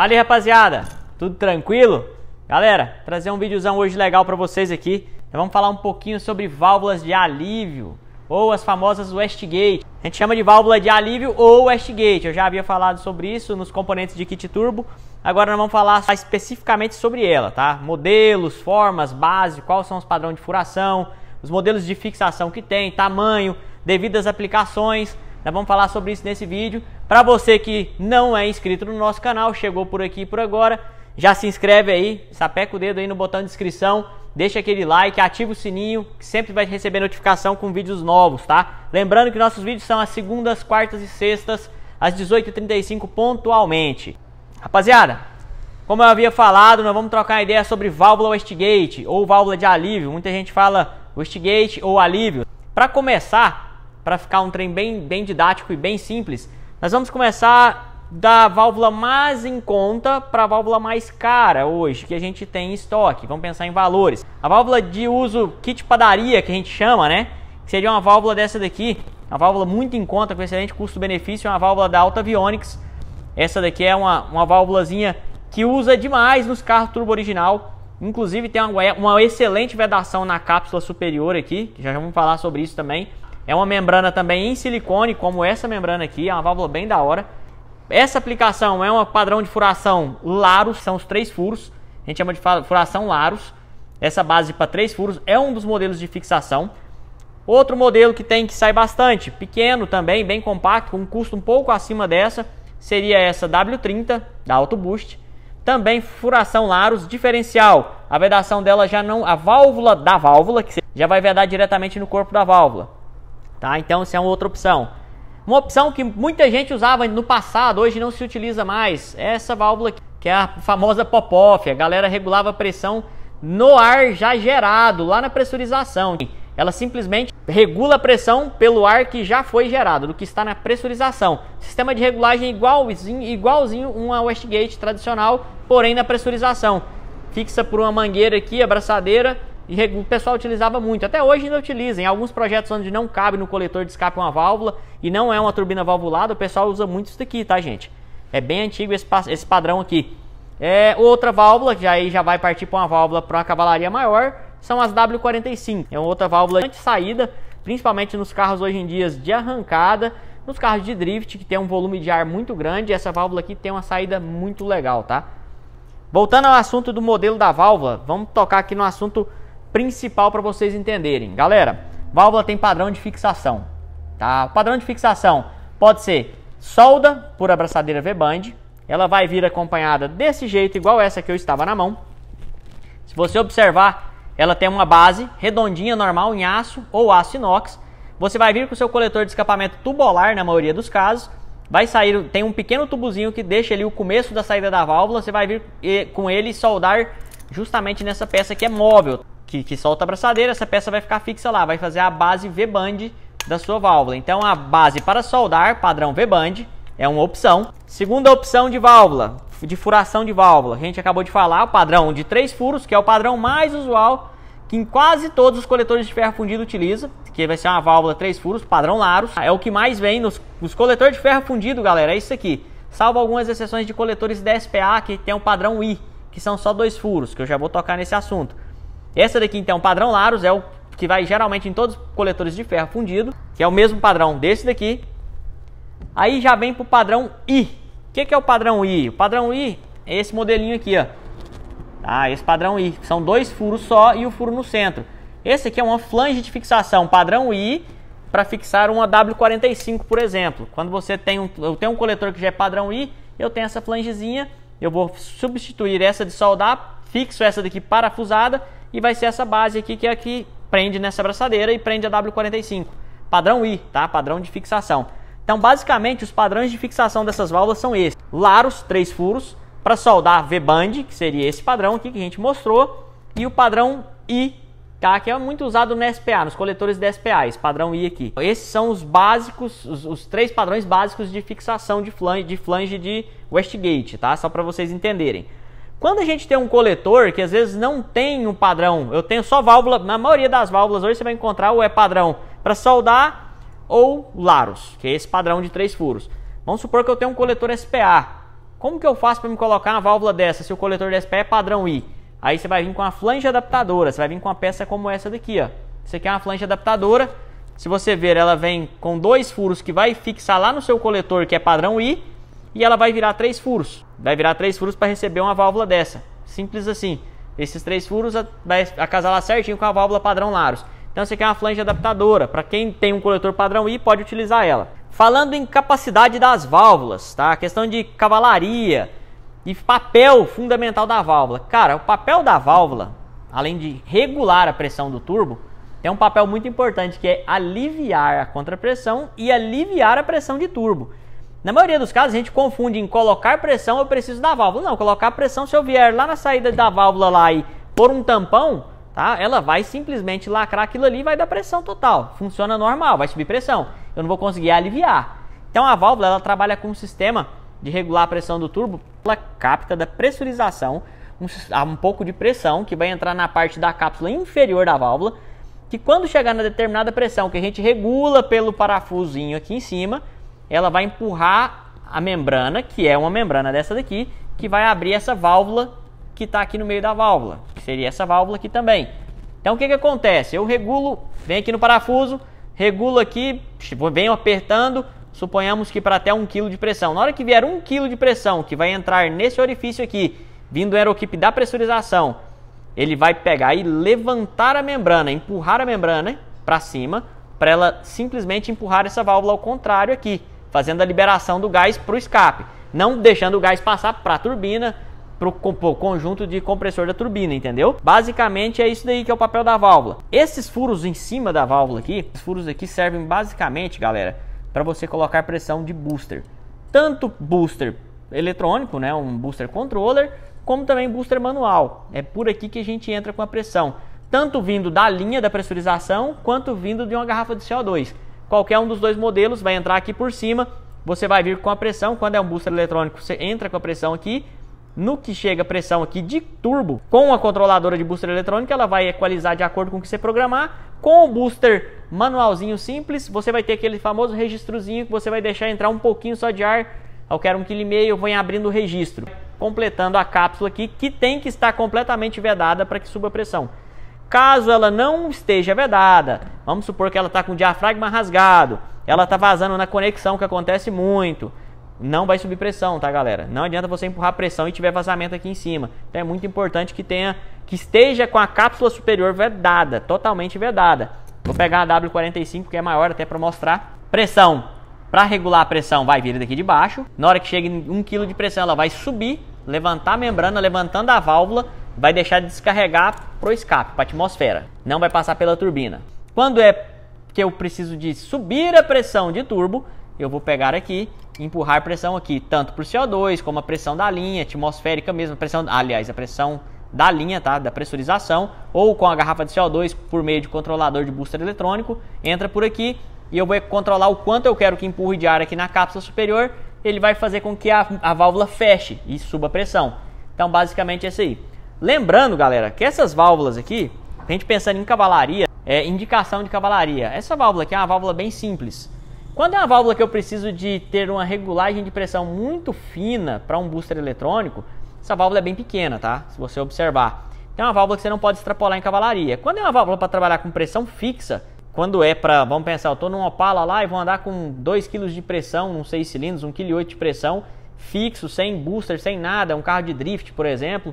Ali, rapaziada, tudo tranquilo? Galera, trazer um videozão hoje legal para vocês aqui. Então, vamos falar um pouquinho sobre válvulas de alívio ou as famosas Westgate. A gente chama de válvula de alívio ou Westgate. Eu já havia falado sobre isso nos componentes de kit turbo. Agora nós vamos falar especificamente sobre ela, tá? Modelos, formas, base, quais são os padrões de furação, os modelos de fixação que tem, tamanho, devidas aplicações. Nós vamos falar sobre isso nesse vídeo. Para você que não é inscrito no nosso canal, chegou por aqui por agora, já se inscreve aí, sapeca o dedo aí no botão de inscrição, deixa aquele like, ativa o sininho, que sempre vai receber notificação com vídeos novos, tá? Lembrando que nossos vídeos são as segundas, quartas e sextas, às 18h35 pontualmente. Rapaziada, como eu havia falado, nós vamos trocar ideia sobre válvula Westgate ou válvula de alívio. Muita gente fala Westgate ou alívio. Para começar, para ficar um trem bem, bem didático e bem simples, nós vamos começar da válvula mais em conta para a válvula mais cara hoje, que a gente tem em estoque. Vamos pensar em valores. A válvula de uso kit padaria, que a gente chama, né? Que seria uma válvula dessa daqui, uma válvula muito em conta, com excelente custo-benefício, é uma válvula da Alta Vionics. Essa daqui é uma, uma válvulazinha que usa demais nos carros turbo original. Inclusive tem uma, uma excelente vedação na cápsula superior aqui, já vamos falar sobre isso também. É uma membrana também em silicone, como essa membrana aqui, é uma válvula bem da hora. Essa aplicação é um padrão de furação Larus, são os três furos. A gente chama de furação Larus. Essa base para três furos é um dos modelos de fixação. Outro modelo que tem que sai bastante, pequeno também, bem compacto, com um custo um pouco acima dessa, seria essa W30 da AutoBoost. Também furação Larus diferencial. A vedação dela já não, a válvula da válvula que já vai vedar diretamente no corpo da válvula tá? Então isso é uma outra opção. Uma opção que muita gente usava no passado, hoje não se utiliza mais, é essa válvula aqui, que é a famosa pop-off. A galera regulava a pressão no ar já gerado, lá na pressurização. Ela simplesmente regula a pressão pelo ar que já foi gerado, do que está na pressurização. Sistema de regulagem igualzinho, igualzinho uma Westgate tradicional, porém na pressurização. Fixa por uma mangueira aqui, abraçadeira, e o pessoal utilizava muito, até hoje ainda utilizam. Em alguns projetos onde não cabe no coletor de escape uma válvula e não é uma turbina valvulada, o pessoal usa muito isso daqui, tá, gente? É bem antigo esse, esse padrão aqui. É, outra válvula, que aí já vai partir para uma válvula para uma cavalaria maior, são as W45. É uma outra válvula de saída, principalmente nos carros hoje em dia de arrancada, nos carros de drift, que tem um volume de ar muito grande, essa válvula aqui tem uma saída muito legal, tá? Voltando ao assunto do modelo da válvula, vamos tocar aqui no assunto principal para vocês entenderem. Galera, válvula tem padrão de fixação, tá? O padrão de fixação pode ser solda por abraçadeira V-band, ela vai vir acompanhada desse jeito, igual essa que eu estava na mão. Se você observar, ela tem uma base redondinha, normal, em aço ou aço inox. Você vai vir com o seu coletor de escapamento tubular, na maioria dos casos. Vai sair, tem um pequeno tubozinho que deixa ali o começo da saída da válvula. Você vai vir eh, com ele soldar justamente nessa peça que é móvel que, que solta a abraçadeira, essa peça vai ficar fixa lá, vai fazer a base V-band da sua válvula. Então a base para soldar, padrão V-band, é uma opção. Segunda opção de válvula, de furação de válvula. A gente acabou de falar o padrão de três furos, que é o padrão mais usual que em quase todos os coletores de ferro fundido utiliza, que vai ser uma válvula três furos, padrão Laros. É o que mais vem nos, nos coletores de ferro fundido, galera, é isso aqui. Salvo algumas exceções de coletores DSPA que tem o um padrão I, que são só dois furos, que eu já vou tocar nesse assunto. Essa daqui então, padrão Larus, é o que vai geralmente em todos os coletores de ferro fundido, que é o mesmo padrão desse daqui. Aí já vem para o padrão I. O que, que, é o padrão I? O padrão I é esse modelinho aqui, ó. Tá, esse padrão I. São dois furos só e o furo no centro. Esse aqui é uma flange de fixação padrão I para fixar uma W45, por exemplo. Quando você tem um, eu tenho um coletor que já é padrão I, eu tenho essa flangezinha, eu vou substituir essa de soldar, fixo essa daqui parafusada e vai ser essa base aqui que é a que prende nessa abraçadeira e prende a W45. Padrão I, tá? Padrão de fixação. Então, basicamente, os padrões de fixação dessas válvulas são esses. Laros, três furos, para soldar V-band, que seria esse padrão aqui que a gente mostrou, e o padrão I, tá? Que é muito usado no SPA, nos coletores de SPA, esse padrão I aqui. Esses são os básicos, os, os três padrões básicos de fixação de flange de, flange de Westgate, tá? Só para vocês entenderem. Quando a gente tem um coletor que às vezes não tem um padrão, eu tenho só válvula, na maioria das válvulas hoje você vai encontrar ou é padrão para soldar ou LARUS, que é esse padrão de três furos. Vamos supor que eu tenho um coletor SPA. Como que eu faço para me colocar uma válvula dessa se o coletor de SPA é padrão I? Aí você vai vir com a flange adaptadora, você vai vir com uma peça como essa daqui, ó. Isso aqui é uma flange adaptadora. Se você ver, ela vem com dois furos que vai fixar lá no seu coletor que é padrão I e ela vai virar três furos. Vai virar três furos para receber uma válvula dessa. Simples assim. Esses três furos vai acasalar certinho com a válvula padrão Laros. Então você quer uma flange adaptadora. Para quem tem um coletor padrão I, pode utilizar ela. Falando em capacidade das válvulas, tá? A questão de cavalaria e papel fundamental da válvula. Cara, o papel da válvula, além de regular a pressão do turbo, tem um papel muito importante que é aliviar a contrapressão e aliviar a pressão de turbo. Na maioria dos casos, a gente confunde em colocar pressão, eu preciso da válvula. Não, colocar pressão, se eu vier lá na saída da válvula lá e pôr um tampão, tá? Ela vai simplesmente lacrar aquilo ali e vai dar pressão total. Funciona normal, vai subir pressão. Eu não vou conseguir aliviar. Então a válvula, ela trabalha com um sistema de regular a pressão do turbo, ela capta da pressurização um, ah, um pouco de pressão que vai entrar na parte da cápsula inferior da válvula, que quando chegar na determinada pressão que a gente regula pelo parafusinho aqui em cima, ela vai empurrar a membrana, que é uma membrana dessa daqui, que vai abrir essa válvula que está aqui no meio da válvula, que seria essa válvula aqui também. Então o que, que acontece? Eu regulo, venho aqui no parafuso, regulo aqui, venho apertando, suponhamos que para até 1 kg de pressão. Na hora que vier 1 kg de pressão, que vai entrar nesse orifício aqui, vindo o aeroquipe da pressurização, ele vai pegar e levantar a membrana, empurrar a membrana para cima, para ela simplesmente empurrar essa válvula ao contrário aqui fazendo a liberação do gás para o escape, não deixando o gás passar para a turbina, para o conjunto de compressor da turbina, entendeu? Basicamente é isso daí que é o papel da válvula. Esses furos em cima da válvula aqui, esses furos aqui servem basicamente, galera, para você colocar pressão de booster. Tanto booster eletrônico, né, um booster controller, como também booster manual. É por aqui que a gente entra com a pressão, tanto vindo da linha da pressurização, quanto vindo de uma garrafa de CO2. Qualquer um dos dois modelos vai entrar aqui por cima, você vai vir com a pressão, quando é um booster eletrônico, você entra com a pressão aqui, no que chega a pressão aqui de turbo, com a controladora de booster eletrônico, ela vai equalizar de acordo com o que você programar. Com o booster manualzinho simples, você vai ter aquele famoso registrozinho que você vai deixar entrar um pouquinho só de ar. Eu quero e meio, eu vou abrindo o registro, completando a cápsula aqui, que tem que estar completamente vedada para que suba a pressão. Caso ela não esteja vedada, vamos supor que ela está com o diafragma rasgado, ela está vazando na conexão, que acontece muito, não vai subir pressão, tá, galera? Não adianta você empurrar pressão e tiver vazamento aqui em cima. Então é muito importante que tenha, que esteja com a cápsula superior vedada, totalmente vedada. Vou pegar a W45 que é maior até para mostrar. Pressão. Para regular a pressão, vai vir daqui de baixo. Na hora que chega em 1 kg de pressão, ela vai subir, levantar a membrana, levantando a válvula vai deixar de descarregar pro escape, para atmosfera. Não vai passar pela turbina. Quando é que eu preciso de subir a pressão de turbo, eu vou pegar aqui, empurrar pressão aqui, tanto para o CO2 como a pressão da linha, atmosférica mesmo, pressão, aliás, a pressão da linha, tá? Da pressurização, ou com a garrafa de CO2 por meio de controlador de booster eletrônico, entra por aqui e eu vou controlar o quanto eu quero que empurre de ar aqui na cápsula superior, ele vai fazer com que a, a válvula feche e suba a pressão. Então, basicamente é isso aí. Lembrando, galera, que essas válvulas aqui, a gente pensando em cavalaria, é indicação de cavalaria. Essa válvula aqui é uma válvula bem simples. Quando é uma válvula que eu preciso de ter uma regulagem de pressão muito fina para um booster eletrônico, essa válvula é bem pequena, tá? Se você observar. Então é uma válvula que você não pode extrapolar em cavalaria. Quando é uma válvula para trabalhar com pressão fixa, quando é para, vamos pensar, eu estou numa Opala lá e vou andar com 2 kg de pressão, num 6 cilindros, 1,8 kg de pressão, fixo, sem booster, sem nada, um carro de drift, por exemplo,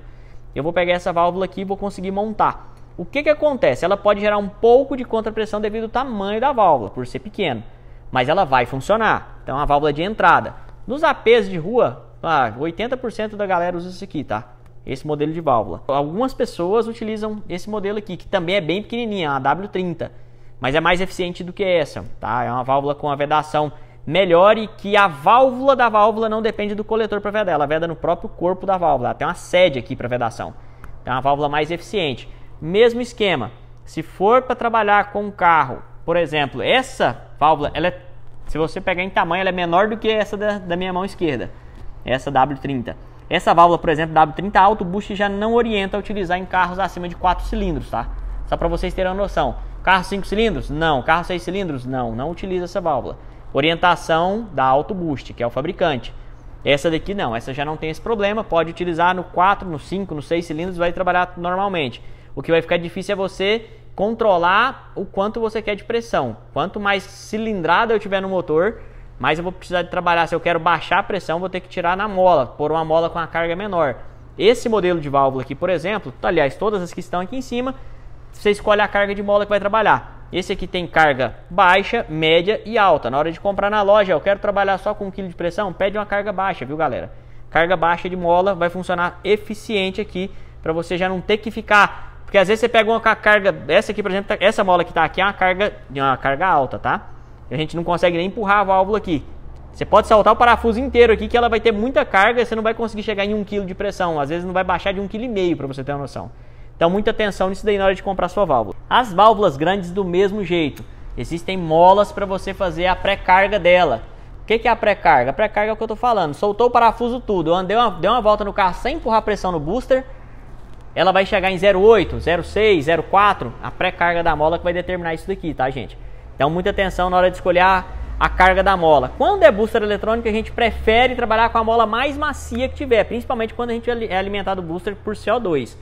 eu vou pegar essa válvula aqui e vou conseguir montar. O que, que acontece? Ela pode gerar um pouco de contrapressão devido ao tamanho da válvula, por ser pequeno, mas ela vai funcionar. Então, é uma válvula de entrada. Nos APs de rua, 80% ah, da galera usa isso aqui, tá? Esse modelo de válvula. Algumas pessoas utilizam esse modelo aqui, que também é bem pequenininha, é a W30, mas é mais eficiente do que essa, tá? É uma válvula com a vedação melhore, que a válvula da válvula não depende do coletor para vedar, ela veda no próprio corpo da válvula, ela tem uma sede aqui para vedação. É uma válvula mais eficiente. Mesmo esquema, se for para trabalhar com um carro, por exemplo, essa válvula, ela é, se você pegar em tamanho, ela é menor do que essa da, da minha mão esquerda, essa W30. Essa válvula, por exemplo, W30 Auto Boost já não orienta a utilizar em carros acima de 4 cilindros, tá? Só para vocês terem uma noção. Carro 5 cilindros? Não. Carro 6 cilindros? Não, não utiliza essa válvula orientação da AutoBoost, que é o fabricante. Essa daqui não, essa já não tem esse problema, pode utilizar no 4, no 5, no 6 cilindros, vai trabalhar normalmente. O que vai ficar difícil é você controlar o quanto você quer de pressão. Quanto mais cilindrada eu tiver no motor, mais eu vou precisar de trabalhar. Se eu quero baixar a pressão, vou ter que tirar na mola, pôr uma mola com a carga menor. Esse modelo de válvula aqui, por exemplo, aliás, todas as que estão aqui em cima, você escolhe a carga de mola que vai trabalhar. Esse aqui tem carga baixa, média e alta. Na hora de comprar na loja, eu quero trabalhar só com 1 kg de pressão, pede uma carga baixa, viu galera? Carga baixa de mola vai funcionar eficiente aqui para você já não ter que ficar, porque às vezes você pega uma carga, essa aqui por exemplo, tá, essa mola que está aqui é uma carga, uma carga alta, tá? E a gente não consegue nem empurrar a válvula aqui. Você pode saltar o parafuso inteiro aqui que ela vai ter muita carga e você não vai conseguir chegar em 1 kg de pressão. Às vezes não vai baixar de 1,5 kg para você ter uma noção. Então muita atenção nisso daí na hora de comprar sua válvula. As válvulas grandes do mesmo jeito. Existem molas para você fazer a pré-carga dela. O que, que, é a pré-carga? A pré-carga é o que eu estou falando. Soltou o parafuso tudo. Eu andei uma, dei uma volta no carro sem empurrar a pressão no booster. Ela vai chegar em 0,8, 0,6, 0,4. A pré-carga da mola que vai determinar isso daqui, tá, gente? Então muita atenção na hora de escolher a, a carga da mola. Quando é booster eletrônico, a gente prefere trabalhar com a mola mais macia que tiver, principalmente quando a gente é, é alimentado booster por CO2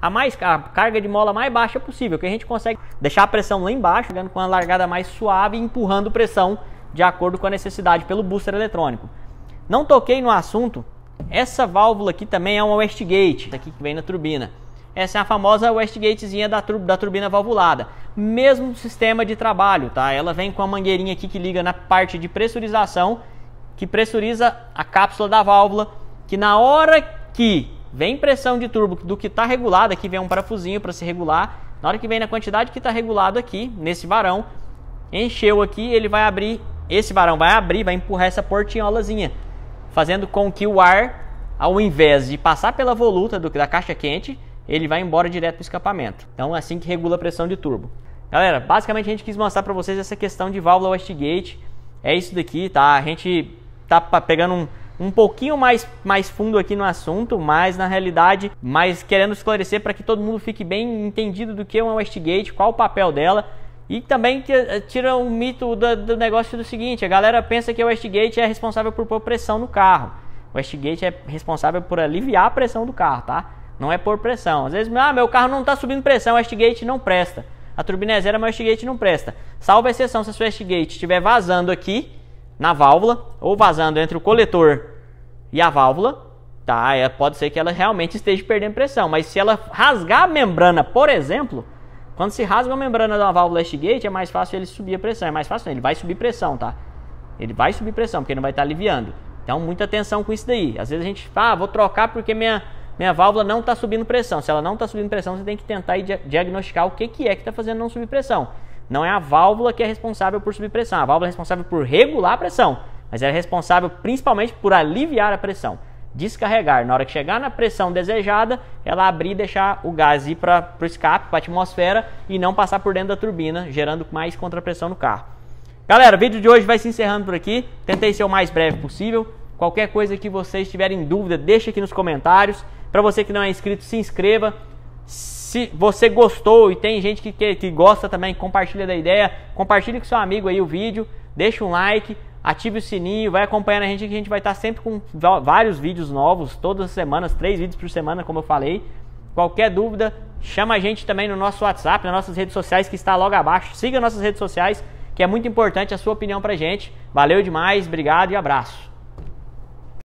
a, mais, a carga de mola mais baixa possível, que a gente consegue deixar a pressão lá embaixo, jogando com uma largada mais suave e empurrando pressão de acordo com a necessidade pelo booster eletrônico. Não toquei no assunto, essa válvula aqui também é uma Westgate, aqui que vem na turbina. Essa é a famosa Westgatezinha da, tur da turbina valvulada. Mesmo sistema de trabalho, tá? Ela vem com a mangueirinha aqui que liga na parte de pressurização, que pressuriza a cápsula da válvula, que na hora que Vem pressão de turbo do que está regulado, aqui vem um parafusinho para se regular. Na hora que vem na quantidade que está regulado aqui, nesse varão, encheu aqui, ele vai abrir, esse varão vai abrir, vai empurrar essa portinholazinha, fazendo com que o ar, ao invés de passar pela voluta do, da caixa quente, ele vai embora direto para o escapamento. Então é assim que regula a pressão de turbo. Galera, basicamente a gente quis mostrar para vocês essa questão de válvula Westgate. É isso daqui, tá? A gente tá pegando um um pouquinho mais, mais fundo aqui no assunto, mas na realidade, mas querendo esclarecer para que todo mundo fique bem entendido do que é uma Westgate, qual o papel dela. E também eh, tira o um mito do, do, negócio do seguinte: a galera pensa que a Westgate é responsável por pôr pressão no carro. O Westgate é responsável por aliviar a pressão do carro, tá? Não é por pressão. Às vezes, ah, meu carro não está subindo pressão, o Westgate não presta. A turbina é zero, mas o Westgate não presta. Salva exceção se a sua Westgate estiver vazando aqui na válvula ou vazando entre o coletor e a válvula, tá? É, pode ser que ela realmente esteja perdendo pressão, mas se ela rasgar a membrana, por exemplo, quando se rasga a membrana da válvula Gate, é mais fácil ele subir a pressão, é mais fácil, ele vai subir pressão, tá? Ele vai subir pressão, porque não vai estar aliviando. Então, muita atenção com isso daí. Às vezes a gente fala, ah, vou trocar porque minha, minha válvula não está subindo pressão. Se ela não está subindo pressão, você tem que tentar diagnosticar o que, que é que está fazendo não subir pressão. Não é a válvula que é responsável por subir pressão, a válvula é responsável por regular a pressão, mas é responsável principalmente por aliviar a pressão. Descarregar, na hora que chegar na pressão desejada, ela abrir e deixar o gás ir para o escape, para a atmosfera e não passar por dentro da turbina, gerando mais contrapressão no carro. Galera, o vídeo de hoje vai se encerrando por aqui. Tentei ser o mais breve possível. Qualquer coisa que vocês tiverem dúvida, deixa aqui nos comentários. Para você que não é inscrito, se inscreva. Se você gostou e tem gente que, que, que gosta também, compartilha da ideia, compartilhe com seu amigo aí o vídeo, deixa um like, ative o sininho, vai acompanhando a gente que a gente vai estar tá sempre com vários vídeos novos, todas as semanas, três vídeos por semana, como eu falei. Qualquer dúvida, chama a gente também no nosso WhatsApp, nas nossas redes sociais que está logo abaixo. Siga nossas redes sociais, que é muito importante a sua opinião pra gente. Valeu demais, obrigado e abraço.